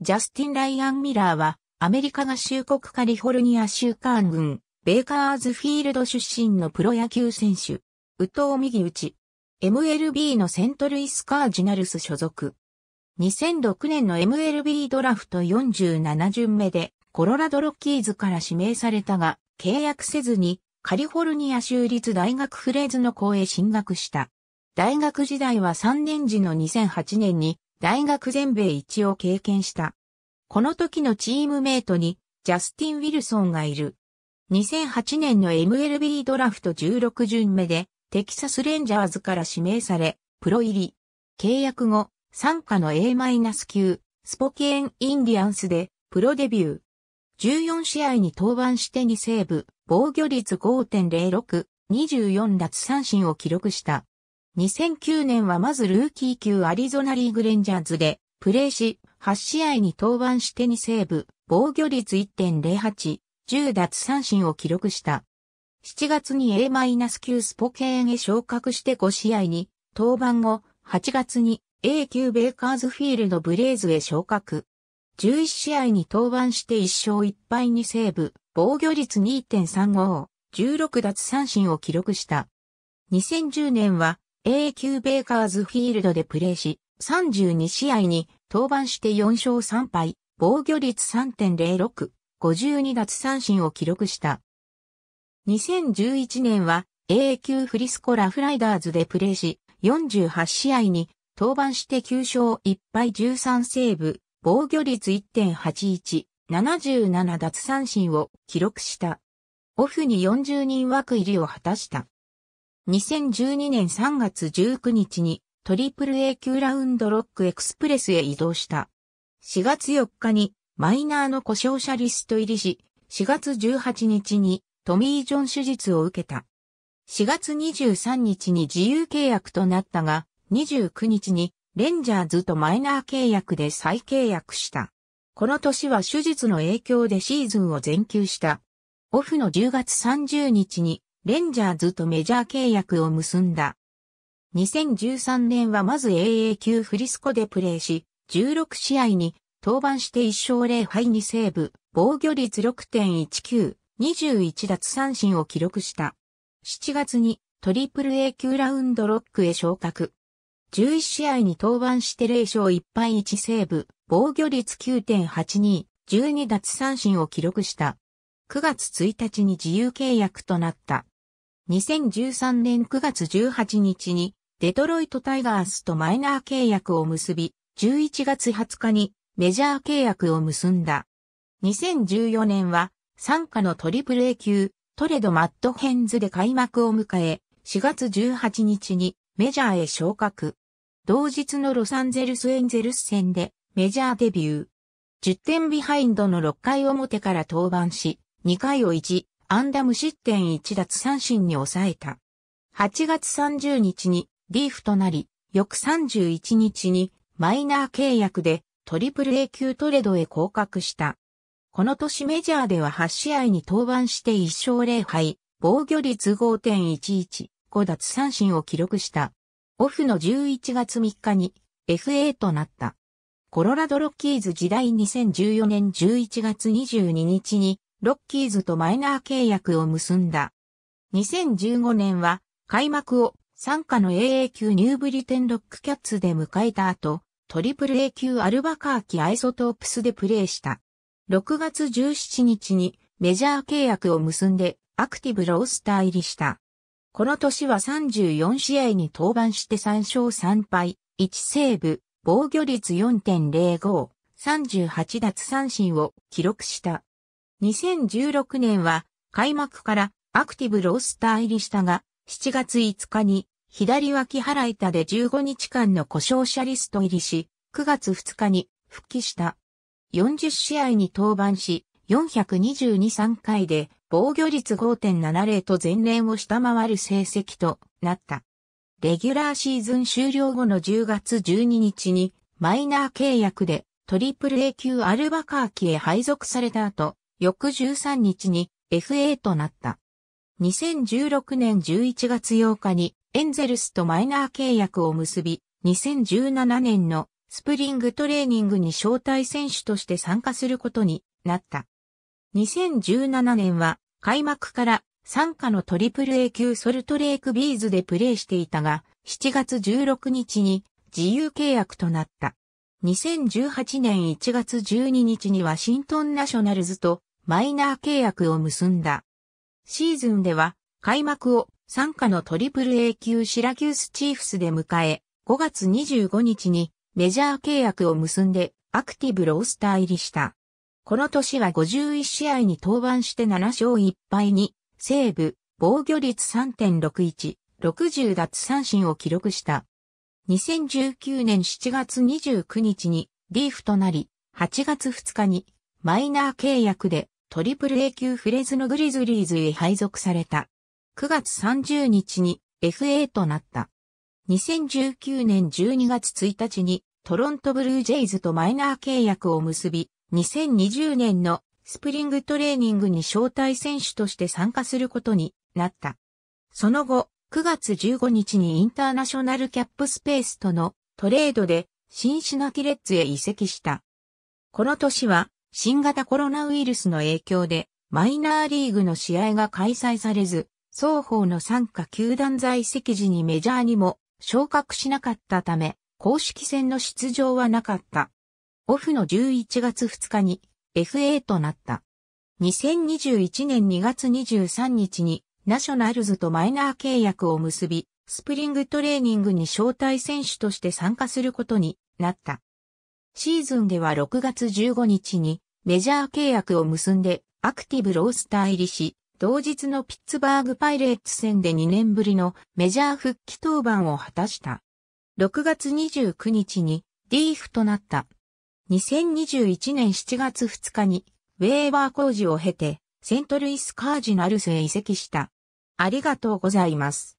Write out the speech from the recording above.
ジャスティン・ライアン・ミラーは、アメリカ合衆国カリフォルニア州カーン郡、ベイカーズフィールド出身のプロ野球選手。宇藤右打ち。MLB のセントルイス・カージナルス所属。2006年の MLB ドラフト47巡目で、コロラドロッキーズから指名されたが、契約せずに、カリフォルニア州立大学フレーズの校へ進学した。大学時代は3年時の2008年に、大学全米一を経験した。この時のチームメイトにジャスティン・ウィルソンがいる。2008年の MLB ドラフト16巡目でテキサスレンジャーズから指名され、プロ入り。契約後、参加の A- 9スポケーン・インディアンスでプロデビュー。14試合に登板して2セーブ、防御率5.06、24奪三振を記録した。2009年はまずルーキー級アリゾナリーグレンジャーズでプレーし、8試合に登板して2セーブ、防御率1.08、10奪三振を記録した。7月に A-9 スポケーンへ昇格して5試合に登板後、8月に A 級ベイカーズフィールドブレイズへ昇格。11試合に登板して1勝1敗2セーブ、防御率2.35、16奪三振を記録した。2010年は A q ベイカーズフィールドでプレーし、32試合に登板して4勝3敗、防御率3.06、52奪三振を記録した。2011年は A q フリスコラフライダーズでプレーし、48試合に登板して9勝1敗13セーブ、防御率1.81、77奪三振を記録した。オフに40人枠入りを果たした。2012年3月19日に AAA 級ラウンドロックエクスプレスへ移動した。4月4日にマイナーの故障者リスト入りし、4月18日にトミー・ジョン手術を受けた。4月23日に自由契約となったが、29日にレンジャーズとマイナー契約で再契約した。この年は手術の影響でシーズンを全休した。オフの10月30日にレンジャーズとメジャー契約を結んだ。2013年はまず AA 級フリスコでプレーし、16試合に登板して1勝0敗2セーブ、防御率6.19、21奪三振を記録した。7月にトリプル A 級ラウンドロックへ昇格。11試合に登板して0勝1敗1セーブ、防御率9.82、12奪三振を記録した。9月1日に自由契約となった。2013年9月18日にデトロイトタイガースとマイナー契約を結び、11月20日にメジャー契約を結んだ。2014年は参加のトリプル A 級トレドマットヘンズで開幕を迎え、4月18日にメジャーへ昇格。同日のロサンゼルスエンゼルス戦でメジャーデビュー。10点ビハインドの6回表から登板し、2回を1、アンダム失点1奪三振に抑えた。8月30日にリーフとなり、翌31日にマイナー契約でトリプル A 級トレードへ降格した。この年メジャーでは8試合に登板して1勝0敗、防御率5.11、5奪三振を記録した。オフの11月3日に FA となった。コロラドロッキーズ時代2014年11月22日にロッキーズとマイナー契約を結んだ。2015年は開幕を参加の AA 級ニューブリテンロックキャッツで迎えた後、トリプル A 級アルバカーキアイソトープスでプレーした。6月17日にメジャー契約を結んでアクティブロースター入りした。この年は34試合に登板して3勝3敗、1セーブ、防御率4.05、38奪三振を記録した。2016年は開幕からアクティブロースター入りしたが、7月5日に左脇腹板で15日間の故障者リスト入りし、9月2日に復帰した。40試合に登板し、422-3回で防御率5.70と前年を下回る成績となった。レギュラーシーズン終了後の10月12日にマイナー契約でトリプル A 級アルバカーキへ配属された後、翌13日に FA となった。2016年11月8日にエンゼルスとマイナー契約を結び、2017年のスプリングトレーニングに招待選手として参加することになった。2017年は開幕から参加のトリプル A 級ソルトレークビーズでプレーしていたが、7月16日に自由契約となった。2018年1月12日にワシントンナショナルズとマイナー契約を結んだ。シーズンでは開幕を参加のトリプル A 級シラキュースチーフスで迎え、5月25日にメジャー契約を結んでアクティブロースター入りした。この年は51試合に登板して7勝1敗に、西部、防御率3.61、60奪三振を記録した。2019年7月29日にリーフとなり、8月2日にマイナー契約でトリプル A 級フレズのグリズリーズへ配属された。9月30日に FA となった。2019年12月1日にトロントブルージェイズとマイナー契約を結び、2020年のスプリングトレーニングに招待選手として参加することになった。その後、9月15日にインターナショナルキャップスペースとのトレードでシンシナキレッズへ移籍した。この年は新型コロナウイルスの影響で、マイナーリーグの試合が開催されず、双方の参加球団在籍時にメジャーにも昇格しなかったため、公式戦の出場はなかった。オフの11月2日に FA となった。2021年2月23日にナショナルズとマイナー契約を結び、スプリングトレーニングに招待選手として参加することになった。シーズンでは6月15日にメジャー契約を結んでアクティブロースター入りし、同日のピッツバーグパイレーツ戦で2年ぶりのメジャー復帰登板を果たした。6月29日にリーフとなった。2021年7月2日にウェーバー工事を経てセントルイスカージナルスへ移籍した。ありがとうございます。